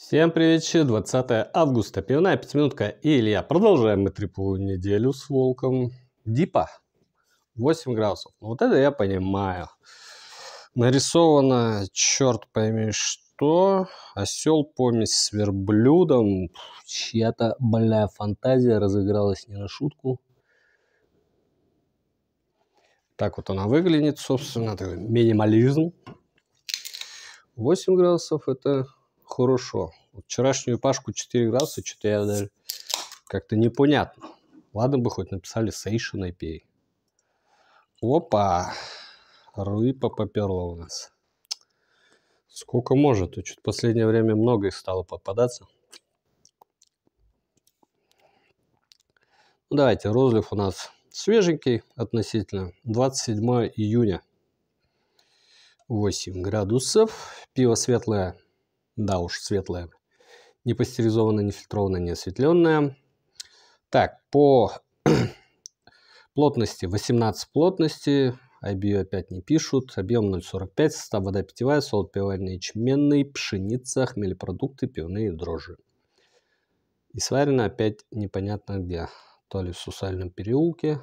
Всем привет, 20 августа, пивная пятиминутка и Илья. Продолжаем мы триповую неделю с волком. Дипа, 8 градусов. Ну, вот это я понимаю. Нарисовано, черт пойми что, осел помесь с верблюдом. Чья-то больная фантазия разыгралась не на шутку. Так вот она выглядит, собственно, такой минимализм. 8 градусов это хорошо. Вот вчерашнюю пашку 4 градуса, что-то я даже как-то непонятно. Ладно бы хоть написали Сейшен IPA. Опа! Рыба поперла у нас. Сколько может? Тут в последнее время много их стало попадаться. ну Давайте, розлив у нас свеженький относительно. 27 июня. 8 градусов. Пиво светлое да уж, светлая. Не пастеризованная, не фильтрованная, не осветленная. Так, по плотности 18 плотности. IBU опять не пишут. Объем 0,45, состав вода питьевая, солод пивоваренный, ячменный, пшеница, хмельпродукты, пивные дрожжи. И сварено опять непонятно где. То ли в Сусальном переулке,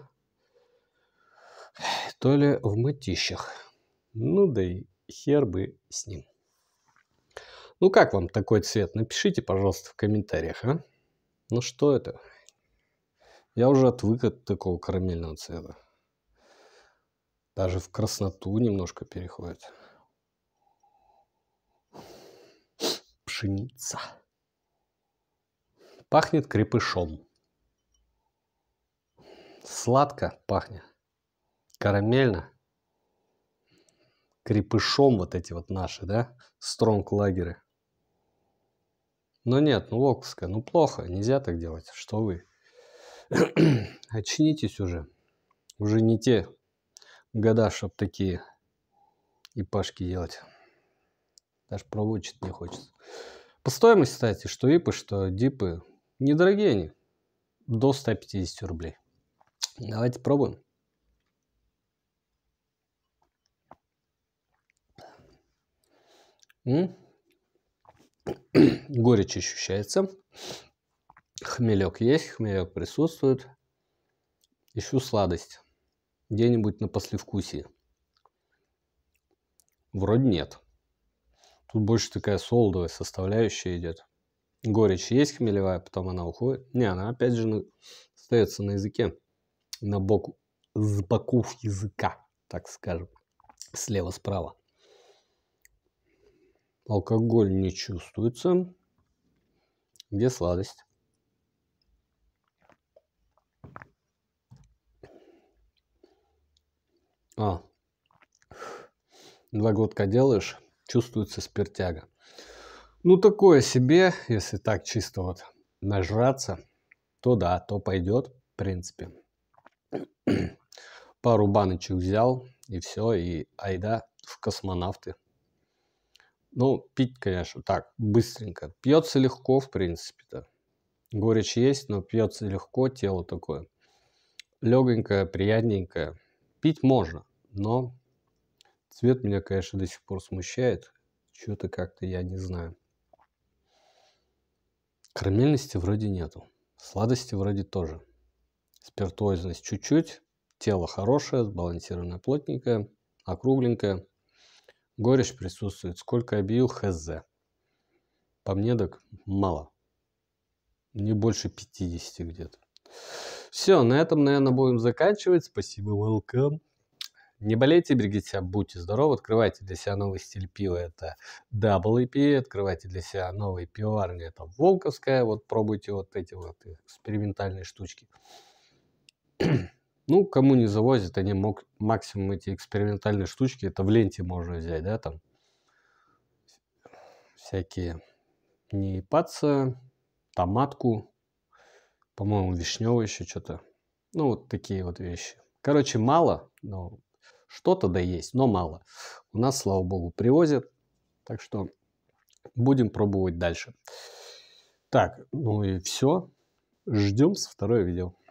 то ли в мытищах. Ну да и хер бы с ним. Ну как вам такой цвет? Напишите, пожалуйста, в комментариях, а? Ну что это? Я уже отвык от такого карамельного цвета. Даже в красноту немножко переходит. Пшеница. Пахнет крепышом. Сладко пахнет. Карамельно. Крепышом вот эти вот наши, да? Стронг лагеры. Но нет, ну Волковская, ну плохо, нельзя так делать, что вы. Очнитесь уже. Уже не те года, чтоб такие ипашки делать. Даже проводчить не хочется. По стоимости, кстати, что ипы, что дипы, недорогие они. До 150 рублей. Давайте пробуем. М? горечь ощущается. Хмелек есть, хмелек присутствует. Ищу сладость. Где-нибудь на послевкусии. Вроде нет. Тут больше такая солдовая составляющая идет. Горечь есть хмелевая, потом она уходит. Не, она опять же на... остается на языке. На боку, с боков языка, так скажем. Слева-справа. Алкоголь не чувствуется. Где сладость? А, два глотка делаешь, чувствуется спиртяга. Ну, такое себе, если так чисто вот нажраться, то да, то пойдет, в принципе. Пару баночек взял, и все, и айда в космонавты. Ну, пить, конечно, так, быстренько. Пьется легко, в принципе-то. Горечь есть, но пьется легко, тело такое. Легонькое, приятненькое. Пить можно, но цвет меня, конечно, до сих пор смущает. Что-то как-то я не знаю. Карамельности вроде нету. Сладости вроде тоже. Спиртуозность чуть-чуть. Тело хорошее, сбалансированное, плотненькое, округленькое. Горечь присутствует. Сколько я бил, хз. По мне так мало. Не больше 50 где-то. Все, на этом, наверное, будем заканчивать. Спасибо, welcome. Не болейте, берегите себя, будьте здоровы, открывайте для себя новый стиль пива, это Double IPA, e открывайте для себя новые пиварни, это Волковская, вот пробуйте вот эти вот экспериментальные штучки. Ну, кому не завозят, они мог, максимум эти экспериментальные штучки, это в ленте можно взять, да, там всякие не паца, томатку, по-моему, вишневый еще что-то. Ну, вот такие вот вещи. Короче, мало, но что-то да есть, но мало. У нас, слава богу, привозят, так что будем пробовать дальше. Так, ну и все. Ждем с второе видео.